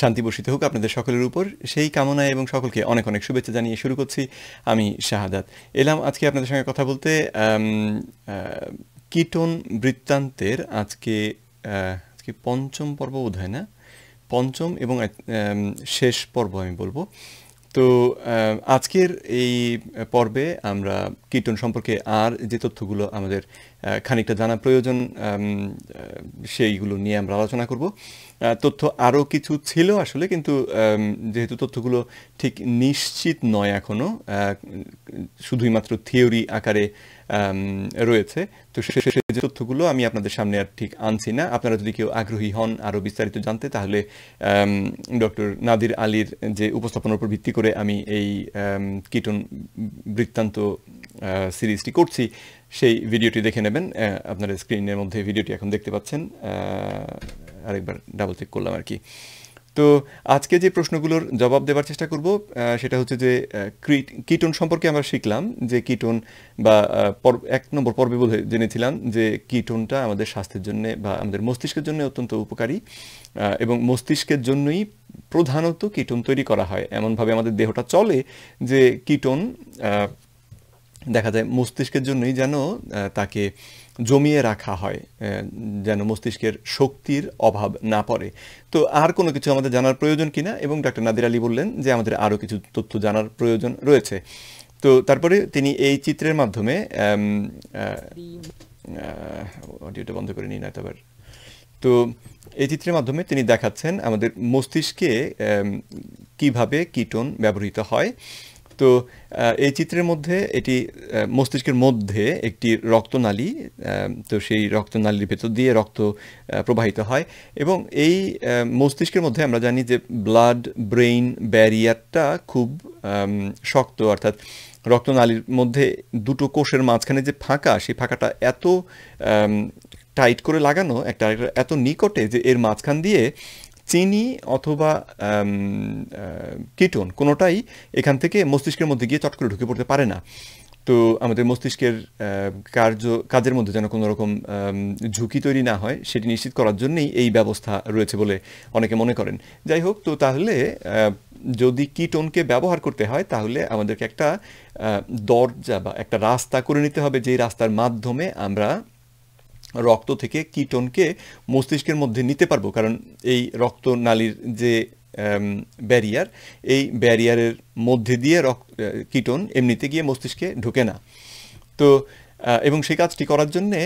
শান্তি বর্ষিত হোক আপনাদের সকলের উপর সেই কামনায় এবং সকলকে অনেক অনেক শুভেচ্ছা জানিয়ে শুরু করছি আমি শাহাদাত এলাম আজকে আপনাদের সঙ্গে কথা বলতে কীটন বৃত্তান্তের আজকে আজকে পঞ্চম পর্ব বোধ হয় না পঞ্চম এবং শেষ পর্ব আমি বলবো তো আজকের এই পর্বে আমরা কীর্তন সম্পর্কে আর যে তথ্যগুলো আমাদের খানিকটা জানা প্রয়োজন সেইগুলো নিয়ে আমরা আলোচনা করব তথ্য আরও কিছু ছিল আসলে কিন্তু যেহেতু তথ্যগুলো ঠিক নিশ্চিত নয় এখনও শুধুই মাত্র থিওরি আকারে রয়েছে তো সে যে তথ্যগুলো আমি আপনাদের সামনে আর ঠিক আনছি না আপনারা যদি কেউ আগ্রহী হন আরও বিস্তারিত জানতে তাহলে ডক্টর নাদির আলীর যে উপস্থাপনার উপর ভিত্তি করে আমি এই কীটন বৃত্তান্ত সিরিজটি করছি সেই ভিডিওটি দেখে নেবেন আপনারা স্ক্রিনের মধ্যে ভিডিওটি এখন দেখতে পাচ্ছেন আরেকবার ডাবল চেক করলাম আর কি তো আজকে যে প্রশ্নগুলোর জবাব দেওয়ার চেষ্টা করব সেটা হচ্ছে যে কীটন সম্পর্কে আমরা শিখলাম যে কীটন বা এক নম্বর পর্বে বলে জেনেছিলাম যে কীটনটা আমাদের স্বাস্থ্যের জন্য বা আমাদের মস্তিষ্কের জন্য অত্যন্ত উপকারী এবং মস্তিষ্কের জন্যই প্রধানত কীটন তৈরি করা হয় এমনভাবে আমাদের দেহটা চলে যে কীটন দেখা যায় মস্তিষ্কের জন্যই যেন তাকে জমিয়ে রাখা হয় যেন মস্তিষ্কের শক্তির অভাব না পড়ে তো আর কোনো কিছু আমাদের জানার প্রয়োজন কিনা এবং ডাক্তার নাদির আলী বললেন যে আমাদের আরও কিছু তথ্য জানার প্রয়োজন রয়েছে তো তারপরে তিনি এই চিত্রের মাধ্যমে অডিওটা বন্ধ করে নিন আবার তো এই চিত্রের মাধ্যমে তিনি দেখাচ্ছেন আমাদের মস্তিষ্কে কিভাবে কীটন ব্যবহৃত হয় তো এই চিত্রের মধ্যে এটি মস্তিষ্কের মধ্যে একটি রক্তনালী তো সেই রক্তনালীর ভেতর দিয়ে রক্ত প্রবাহিত হয় এবং এই মস্তিষ্কের মধ্যে আমরা জানি যে ব্লাড ব্রেইন ব্যারিয়ারটা খুব শক্ত অর্থাৎ রক্তনালীর মধ্যে দুটো কোষের মাঝখানে যে ফাঁকা সেই ফাঁকাটা এত টাইট করে লাগানো একটা এত নিকটে যে এর মাঝখান দিয়ে চিনি অথবা কিটোন কোনোটাই এখান থেকে মস্তিষ্কের মধ্যে গিয়ে চট করে ঢুকে পড়তে পারে না তো আমাদের মস্তিষ্কের কার্য কাজের মধ্যে যেন কোনো রকম ঝুঁকি তৈরি না হয় সেটি নিশ্চিত করার জন্যই এই ব্যবস্থা রয়েছে বলে অনেকে মনে করেন যাই হোক তো তাহলে যদি কিটোনকে ব্যবহার করতে হয় তাহলে আমাদেরকে একটা দরজা বা একটা রাস্তা করে নিতে হবে যেই রাস্তার মাধ্যমে আমরা রক্ত থেকে কীটনকে মস্তিষ্কের মধ্যে নিতে পারবো কারণ এই রক্ত নালীর যে ব্যারিয়ার এই ব্যারিয়ারের মধ্যে দিয়ে রক্ত কীটন এমনিতে গিয়ে মস্তিষ্কে ঢোকে না তো এবং সেই কাজটি করার জন্যে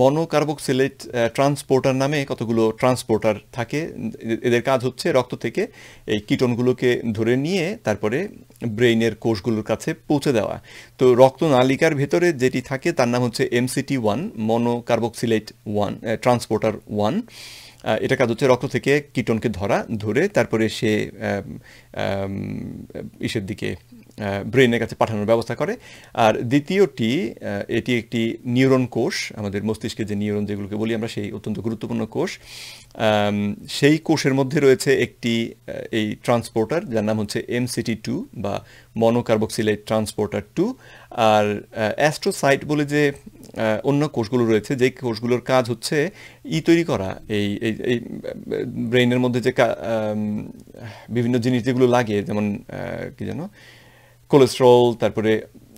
মনোকার্বক্সিলেট ট্রান্সপোর্টার uh, নামে কতগুলো ট্রান্সপোর্টার থাকে এদের কাজ হচ্ছে রক্ত থেকে এই কীটনগুলোকে ধরে নিয়ে তারপরে ব্রেইনের কোষগুলোর কাছে পৌঁছে দেওয়া তো রক্তনালিকার ভেতরে যেটি থাকে তার নাম হচ্ছে MCT one monocarboxylate one transporter one এটা কাজ হচ্ছে রক্ত থেকে কীটনকে ধরা ধরে তারপরে সে ইসের দিকে ব্রেনের কাছে পাঠানোর ব্যবস্থা করে আর দ্বিতীয়টি এটি একটি নিউরন কোষ আমাদের মস্তিষ্কের যে নিউরন যেগুলোকে বলি আমরা সেই অত্যন্ত গুরুত্বপূর্ণ কোষ সেই কোষের মধ্যে রয়েছে একটি এই ট্রান্সপোর্টার যার নাম হচ্ছে এমসিটি টু বা মনোকার্বক্সিলাইট ট্রান্সপোর্টার টু আর অ্যাস্ট্রোসাইট বলে যে অন্য কোষগুলো রয়েছে যে কোষগুলোর কাজ হচ্ছে ই তৈরি করা এই এই ব্রেইনের মধ্যে যে বিভিন্ন জিনিস যেগুলো লাগে যেমন কি যেন কোলেস্ট্রল তারপরে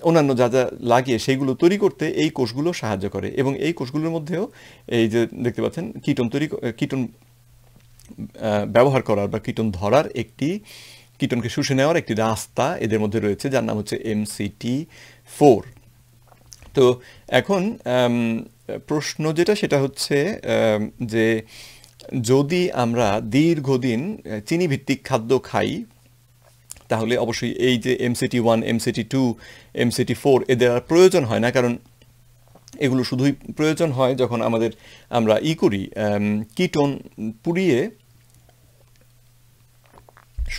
অন্যান্য যা যা লাগিয়ে সেইগুলো তৈরি করতে এই কোষগুলো সাহায্য করে এবং এই কোষগুলোর মধ্যেও এই যে দেখতে পাচ্ছেন কীটন তৈরি কীটন ব্যবহার করার বা কীটন ধরার একটি কীটনকে শুষে নেওয়ার একটি রাস্তা এদের মধ্যে রয়েছে যার নাম হচ্ছে এমসিটি ফোর তো এখন প্রশ্ন যেটা সেটা হচ্ছে যে যদি আমরা দীর্ঘদিন চিনিভিত্তিক খাদ্য খাই তাহলে অবশ্যই এই যে MCT one MCT two MCT four এদের আর প্রয়োজন হয় না কারণ এগুলো শুধুই প্রয়োজন হয় যখন আমাদের আমরা ই করি কিটোন পুড়িয়ে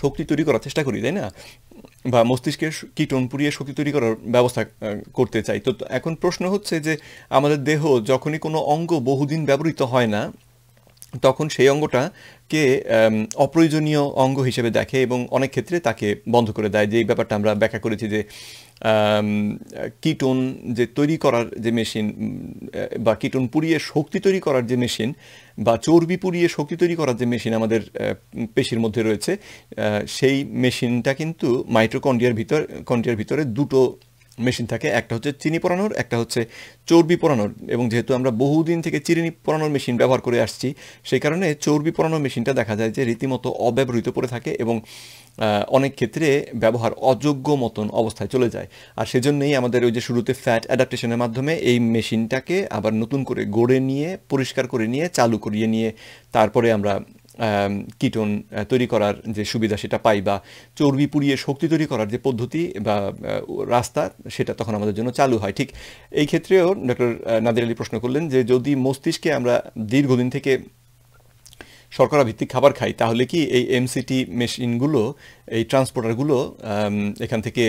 শক্তি তৈরি করার চেষ্টা করি তাই না বা মস্তিষ্কে কীটন পুড়িয়ে শক্তি তৈরি করার ব্যবস্থা করতে চাই তো এখন প্রশ্ন হচ্ছে যে আমাদের দেহ যখনই কোনো অঙ্গ বহুদিন ব্যবহৃত হয় না তখন সেই অঙ্গটাকে অপ্রয়োজনীয় অঙ্গ হিসেবে দেখে এবং অনেক ক্ষেত্রে তাকে বন্ধ করে দেয় যে এই ব্যাপারটা আমরা ব্যাখ্যা করেছি যে কিটোন যে তৈরি করার যে মেশিন বা কিটোন পুড়িয়ে শক্তি তৈরি করার যে মেশিন বা চর্বি পুড়িয়ে শক্তি তৈরি করার যে মেশিন আমাদের পেশির মধ্যে রয়েছে সেই মেশিনটা কিন্তু মাইট্রোকন্ডিয়ার ভিতর কন্ডিয়ার ভিতরে দুটো মেশিন থাকে একটা হচ্ছে চিনি পরানোর একটা হচ্ছে চর্বি পরানোর এবং যেহেতু আমরা বহুদিন থেকে চিনি পরানোর মেশিন ব্যবহার করে আসছি সেই কারণে চর্বি পরানোর মেশিনটা দেখা যায় যে রীতিমতো অব্যবহৃত পড়ে থাকে এবং অনেক ক্ষেত্রে ব্যবহার অযোগ্য মতন অবস্থায় চলে যায় আর সেজন্যই আমাদের ওই যে শুরুতে ফ্যাট অ্যাডাপ্টেশনের মাধ্যমে এই মেশিনটাকে আবার নতুন করে গড়ে নিয়ে পরিষ্কার করে নিয়ে চালু করিয়ে নিয়ে তারপরে আমরা কীটন তৈরি করার যে সুবিধা সেটা পাই বা চর্বি পুড়িয়ে শক্তি তৈরি করার যে পদ্ধতি বা রাস্তা সেটা তখন আমাদের জন্য চালু হয় ঠিক এই ক্ষেত্রেও ডক্টর নাদির আলী প্রশ্ন করলেন যে যদি মস্তিষ্কে আমরা দীর্ঘদিন থেকে শর্করা ভিত্তিক খাবার খাই তাহলে কি এই এমসিটি মেশিনগুলো এই ট্রান্সপোর্টারগুলো এখান থেকে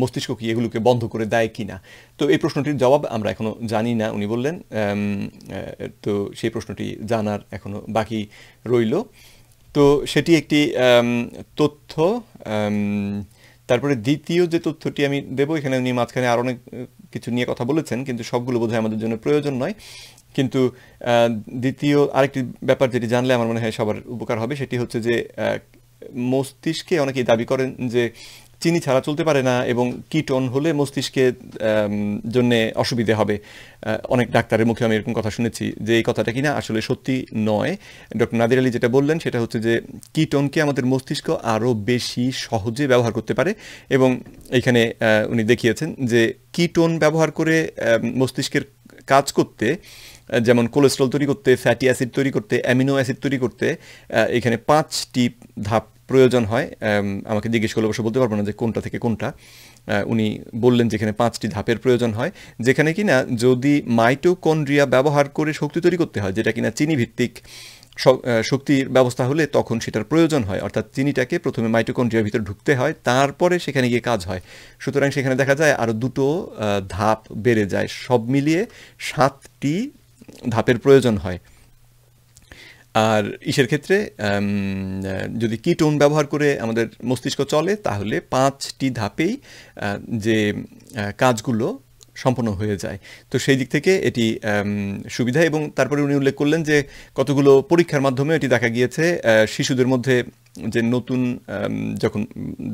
মস্তিষ্ক কি এগুলোকে বন্ধ করে দেয় কি না তো এই প্রশ্নটির জবাব আমরা এখনও জানি না উনি বললেন তো সেই প্রশ্নটি জানার এখনও বাকি রইল তো সেটি একটি তথ্য তারপরে দ্বিতীয় যে তথ্যটি আমি দেবো এখানে উনি মাঝখানে আর অনেক কিছু নিয়ে কথা বলেছেন কিন্তু সবগুলো বোধহয় আমাদের জন্য প্রয়োজন নয় কিন্তু দ্বিতীয় আরেকটি ব্যাপার যেটি জানলে আমার মনে হয় সবার উপকার হবে সেটি হচ্ছে যে মস্তিষ্কে অনেকেই দাবি করেন যে চিনি ছাড়া চলতে পারে না এবং কীটন হলে মস্তিষ্কের জন্যে অসুবিধে হবে অনেক ডাক্তারের মুখে আমি এরকম কথা শুনেছি যে এই কথাটা কিনা আসলে সত্যি নয় ডক্টর নাদির আলী যেটা বললেন সেটা হচ্ছে যে কীটনকে আমাদের মস্তিষ্ক আরও বেশি সহজে ব্যবহার করতে পারে এবং এখানে উনি দেখিয়েছেন যে কীটন ব্যবহার করে মস্তিষ্কের কাজ করতে যেমন কোলেস্ট্রল তৈরি করতে ফ্যাটি অ্যাসিড তৈরি করতে অ্যামিনো অ্যাসিড তৈরি করতে এখানে পাঁচটি ধাপ প্রয়োজন হয় আমাকে জিজ্ঞেস করলে অবশ্য বলতে পারবো না যে কোনটা থেকে কোনটা উনি বললেন যেখানে পাঁচটি ধাপের প্রয়োজন হয় যেখানে কিনা যদি মাইটোকন্ড্রিয়া ব্যবহার করে শক্তি তৈরি করতে হয় যেটা কিনা চিনি ভিত্তিক শক্তির ব্যবস্থা হলে তখন সেটার প্রয়োজন হয় অর্থাৎ চিনিটাকে প্রথমে মাইটোকন্ড্রিয়ার ভিতরে ঢুকতে হয় তারপরে সেখানে গিয়ে কাজ হয় সুতরাং সেখানে দেখা যায় আরও দুটো ধাপ বেড়ে যায় সব মিলিয়ে সাতটি ধাপের প্রয়োজন হয় আর ইসের ক্ষেত্রে যদি কিটোন ব্যবহার করে আমাদের মস্তিষ্ক চলে তাহলে পাঁচটি ধাপেই যে কাজগুলো সম্পন্ন হয়ে যায় তো সেই দিক থেকে এটি সুবিধা এবং তারপরে উনি উল্লেখ করলেন যে কতগুলো পরীক্ষার মাধ্যমে এটি দেখা গিয়েছে শিশুদের মধ্যে যে নতুন যখন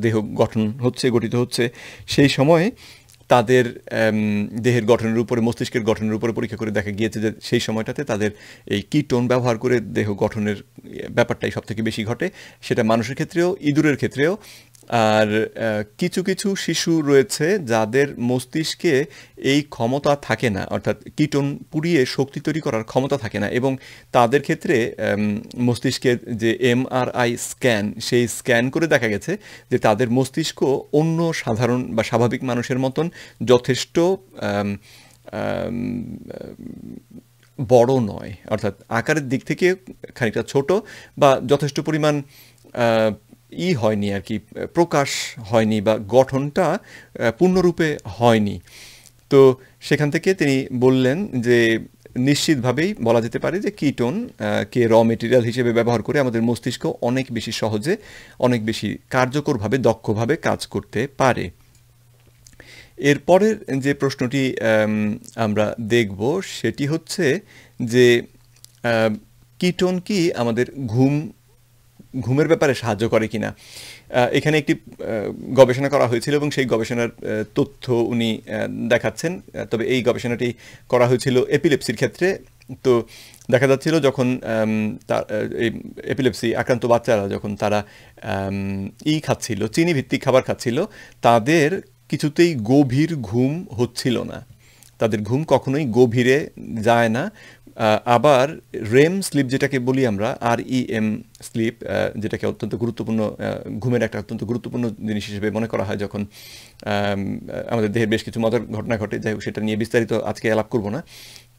দেহ গঠন হচ্ছে গঠিত হচ্ছে সেই সময়ে তাদের দেহের গঠনের উপরে মস্তিষ্কের গঠনের উপরে পরীক্ষা করে দেখা গিয়েছে যে সেই সময়টাতে তাদের এই কিটোন ব্যবহার করে দেহ গঠনের ব্যাপারটাই সবথেকে বেশি ঘটে সেটা মানুষের ক্ষেত্রেও ইঁদুরের ক্ষেত্রেও আর কিছু কিছু শিশু রয়েছে যাদের মস্তিষ্কে এই ক্ষমতা থাকে না অর্থাৎ কীটন পুড়িয়ে শক্তি তৈরি করার ক্ষমতা থাকে না এবং তাদের ক্ষেত্রে মস্তিষ্কের যে এমআরআই স্ক্যান সেই স্ক্যান করে দেখা গেছে যে তাদের মস্তিষ্ক অন্য সাধারণ বা স্বাভাবিক মানুষের মতন যথেষ্ট বড় নয় অর্থাৎ আকারের দিক থেকে খানিকটা ছোট বা যথেষ্ট পরিমাণ ই হয়নি আর কি প্রকাশ হয়নি বা গঠনটা পূর্ণরূপে হয়নি তো সেখান থেকে তিনি বললেন যে নিশ্চিতভাবেই বলা যেতে পারে যে কিটোন কে র মেটেরিয়াল হিসেবে ব্যবহার করে আমাদের মস্তিষ্ক অনেক বেশি সহজে অনেক বেশি কার্যকরভাবে দক্ষভাবে কাজ করতে পারে এরপরের যে প্রশ্নটি আমরা দেখব সেটি হচ্ছে যে কিটোন কি আমাদের ঘুম ঘুমের ব্যাপারে সাহায্য করে কিনা এখানে একটি গবেষণা করা হয়েছিল এবং সেই গবেষণার তথ্য উনি দেখাচ্ছেন তবে এই গবেষণাটি করা হয়েছিল এপিলেপসির ক্ষেত্রে তো দেখা যাচ্ছিল যখন তার এই এপিলেপসি আক্রান্ত বাচ্চারা যখন তারা ই খাচ্ছিল চিনি ভিত্তিক খাবার খাচ্ছিল তাদের কিছুতেই গভীর ঘুম হচ্ছিল না তাদের ঘুম কখনোই গভীরে যায় না আবার রেম স্লিপ যেটাকে বলি আমরা আর ই এম স্লিপ যেটাকে অত্যন্ত গুরুত্বপূর্ণ ঘুমের একটা অত্যন্ত গুরুত্বপূর্ণ জিনিস হিসেবে মনে করা হয় যখন আমাদের দেহের বেশ কিছু মজার ঘটনা ঘটে যাই হোক সেটা নিয়ে বিস্তারিত আজকে অ্যালাপ করব না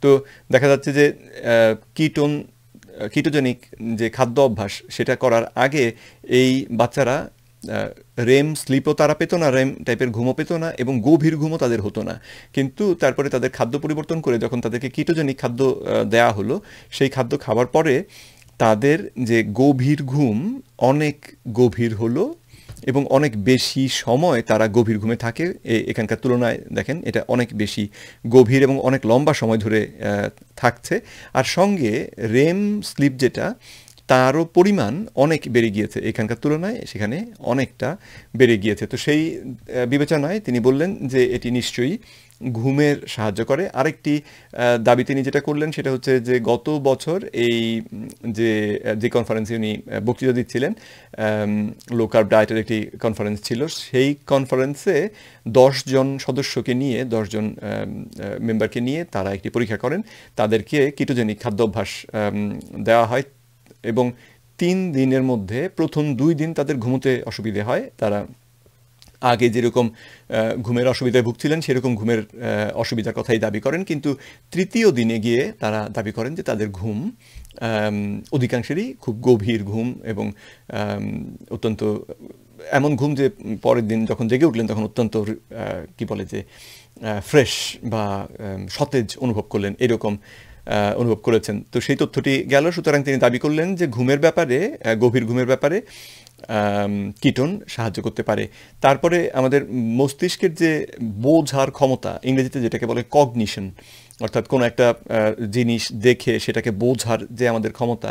তো দেখা যাচ্ছে যে কিটোন কিটোজেনিক যে খাদ্য অভ্যাস সেটা করার আগে এই বাচ্চারা রেম স্লিপও তারা পেত না রেম টাইপের ঘুমও পেতো না এবং গভীর ঘুমও তাদের হতো না কিন্তু তারপরে তাদের খাদ্য পরিবর্তন করে যখন তাদেরকে কীটোজেনিক খাদ্য দেয়া হলো সেই খাদ্য খাওয়ার পরে তাদের যে গভীর ঘুম অনেক গভীর হলো এবং অনেক বেশি সময় তারা গভীর ঘুমে থাকে এখানকার তুলনায় দেখেন এটা অনেক বেশি গভীর এবং অনেক লম্বা সময় ধরে থাকছে আর সঙ্গে রেম স্লিপ যেটা তারও পরিমাণ অনেক বেড়ে গিয়েছে এখানকার তুলনায় সেখানে অনেকটা বেড়ে গিয়েছে তো সেই বিবেচনায় তিনি বললেন যে এটি নিশ্চয়ই ঘুমের সাহায্য করে আরেকটি দাবি তিনি যেটা করলেন সেটা হচ্ছে যে গত বছর এই যে যে কনফারেন্সে উনি বক্তৃতা দিচ্ছিলেন লোকার ডায়েটের একটি কনফারেন্স ছিল সেই কনফারেন্সে জন সদস্যকে নিয়ে জন মেম্বারকে নিয়ে তারা একটি পরীক্ষা করেন তাদেরকে কিটোজেনিক খাদ্যাভ্যাস দেওয়া হয় এবং তিন দিনের মধ্যে প্রথম দুই দিন তাদের ঘুমোতে অসুবিধে হয় তারা আগে যেরকম ঘুমের অসুবিধায় ভুগছিলেন সেরকম ঘুমের অসুবিধার কথাই দাবি করেন কিন্তু তৃতীয় দিনে গিয়ে তারা দাবি করেন যে তাদের ঘুম অধিকাংশেরই খুব গভীর ঘুম এবং অত্যন্ত এমন ঘুম যে পরের দিন যখন জেগে উঠলেন তখন অত্যন্ত কি বলে যে ফ্রেশ বা সতেজ অনুভব করলেন এরকম অনুভব করেছেন তো সেই তথ্যটি গেল সুতরাং তিনি দাবি করলেন যে ঘুমের ব্যাপারে গভীর ঘুমের ব্যাপারে কিটন সাহায্য করতে পারে তারপরে আমাদের মস্তিষ্কের যে বোঝার ক্ষমতা ইংরেজিতে যেটাকে বলে কগনিশন অর্থাৎ কোনো একটা জিনিস দেখে সেটাকে বোঝার যে আমাদের ক্ষমতা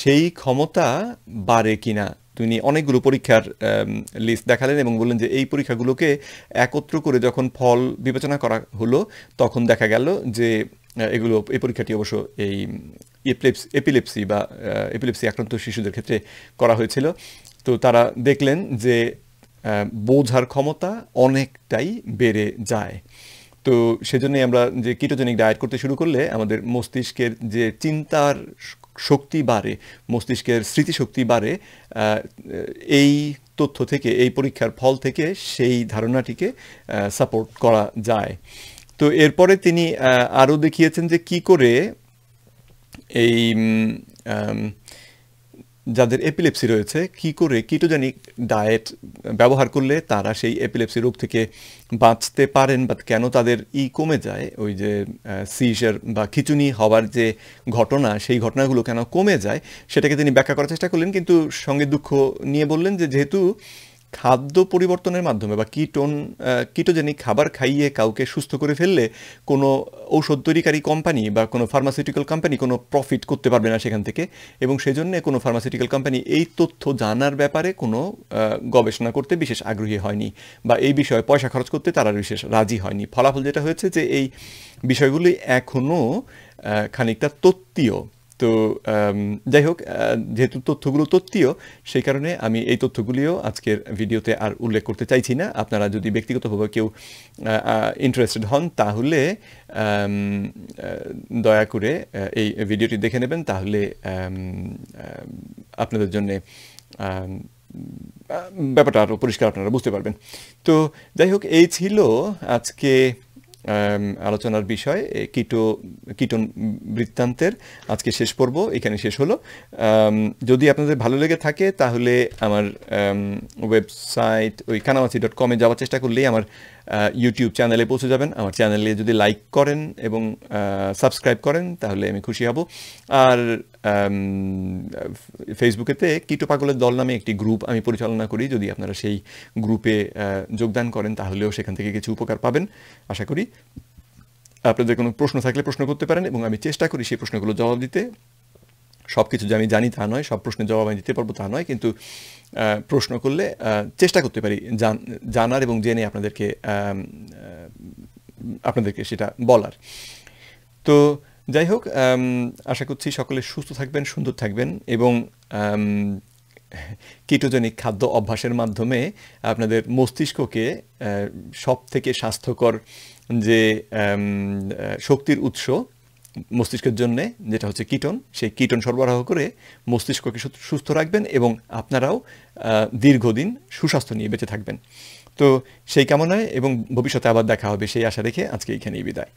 সেই ক্ষমতা বাড়ে কি না তিনি অনেকগুলো পরীক্ষার লিস্ট দেখালেন এবং বললেন যে এই পরীক্ষাগুলোকে একত্র করে যখন ফল বিবেচনা করা হলো তখন দেখা গেল যে এগুলো এই পরীক্ষাটি অবশ্য এই এপিলেপসি বা এপিলেপসি আক্রান্ত শিশুদের ক্ষেত্রে করা হয়েছিল তো তারা দেখলেন যে বোঝার ক্ষমতা অনেকটাই বেড়ে যায় তো সেজন্যই আমরা যে কিটোজেনিক ডায়েট করতে শুরু করলে আমাদের মস্তিষ্কের যে চিন্তার শক্তি বাড়ে মস্তিষ্কের স্মৃতিশক্তি বাড়ে এই তথ্য থেকে এই পরীক্ষার ফল থেকে সেই ধারণাটিকে সাপোর্ট করা যায় তো এরপরে তিনি আরও দেখিয়েছেন যে কি করে এই যাদের এপিলেপসি রয়েছে কি করে কিটোজেনিক ডায়েট ব্যবহার করলে তারা সেই এপিলেপসি রোগ থেকে বাঁচতে পারেন বা কেন তাদের ই কমে যায় ওই যে সিজার বা খিচুনি হওয়ার যে ঘটনা সেই ঘটনাগুলো কেন কমে যায় সেটাকে তিনি ব্যাখ্যা করার চেষ্টা করলেন কিন্তু সঙ্গে দুঃখ নিয়ে বললেন যে যেহেতু খাদ্য পরিবর্তনের মাধ্যমে বা কিটোন কিটোজেনিক খাবার খাইয়ে কাউকে সুস্থ করে ফেললে কোনো ঔষধ তৈরিকারী কোম্পানি বা কোনো ফার্মাসিউটিক্যাল কোম্পানি কোনো প্রফিট করতে পারবে না সেখান থেকে এবং সেজন্য কোনো ফার্মাসিউটিক্যাল কোম্পানি এই তথ্য জানার ব্যাপারে কোনো গবেষণা করতে বিশেষ আগ্রহী হয়নি বা এই বিষয়ে পয়সা খরচ করতে তারা বিশেষ রাজি হয়নি ফলাফল যেটা হয়েছে যে এই বিষয়গুলি এখনও খানিকটা তত্ত্বীয় তো যাই হোক যেহেতু তথ্যগুলো তথ্যীয় সেই কারণে আমি এই তথ্যগুলিও আজকের ভিডিওতে আর উল্লেখ করতে চাইছি না আপনারা যদি ব্যক্তিগতভাবে কেউ ইন্টারেস্টেড হন তাহলে দয়া করে এই ভিডিওটি দেখে নেবেন তাহলে আপনাদের জন্যে ব্যাপারটা আরও পরিষ্কার আপনারা বুঝতে পারবেন তো যাই হোক এই ছিল আজকে আলোচনার বিষয় কিটো কিটোন বৃত্তান্তের আজকে শেষ পর্ব এখানে শেষ হলো যদি আপনাদের ভালো লেগে থাকে তাহলে আমার ওয়েবসাইট ওই কানামাসি ডট কমে যাওয়ার চেষ্টা করলেই আমার ইউটিউব চ্যানেলে পৌঁছে যাবেন আমার চ্যানেলে যদি লাইক করেন এবং সাবস্ক্রাইব করেন তাহলে আমি খুশি হব আর ফেসবুকেতে কিটো পাগলের দল নামে একটি গ্রুপ আমি পরিচালনা করি যদি আপনারা সেই গ্রুপে যোগদান করেন তাহলেও সেখান থেকে কিছু উপকার পাবেন আশা করি আপনাদের কোনো প্রশ্ন থাকলে প্রশ্ন করতে পারেন এবং আমি চেষ্টা করি সেই প্রশ্নগুলো জবাব দিতে সব কিছু যে আমি জানি তা নয় সব প্রশ্নের জবাব আমি দিতে পারবো তা নয় কিন্তু প্রশ্ন করলে চেষ্টা করতে পারি জানার এবং জেনে আপনাদেরকে আপনাদেরকে সেটা বলার তো যাই হোক আশা করছি সকলে সুস্থ থাকবেন সুন্দর থাকবেন এবং কিটোজেনিক খাদ্য অভ্যাসের মাধ্যমে আপনাদের মস্তিষ্ককে সব থেকে স্বাস্থ্যকর যে শক্তির উৎস মস্তিষ্কের জন্য যেটা হচ্ছে কীটন সেই কীটন সরবরাহ করে মস্তিষ্ককে সুস্থ রাখবেন এবং আপনারাও দীর্ঘদিন সুস্বাস্থ্য নিয়ে বেঁচে থাকবেন তো সেই কামনায় এবং ভবিষ্যতে আবার দেখা হবে সেই আশা রেখে আজকে এখানেই বিদায়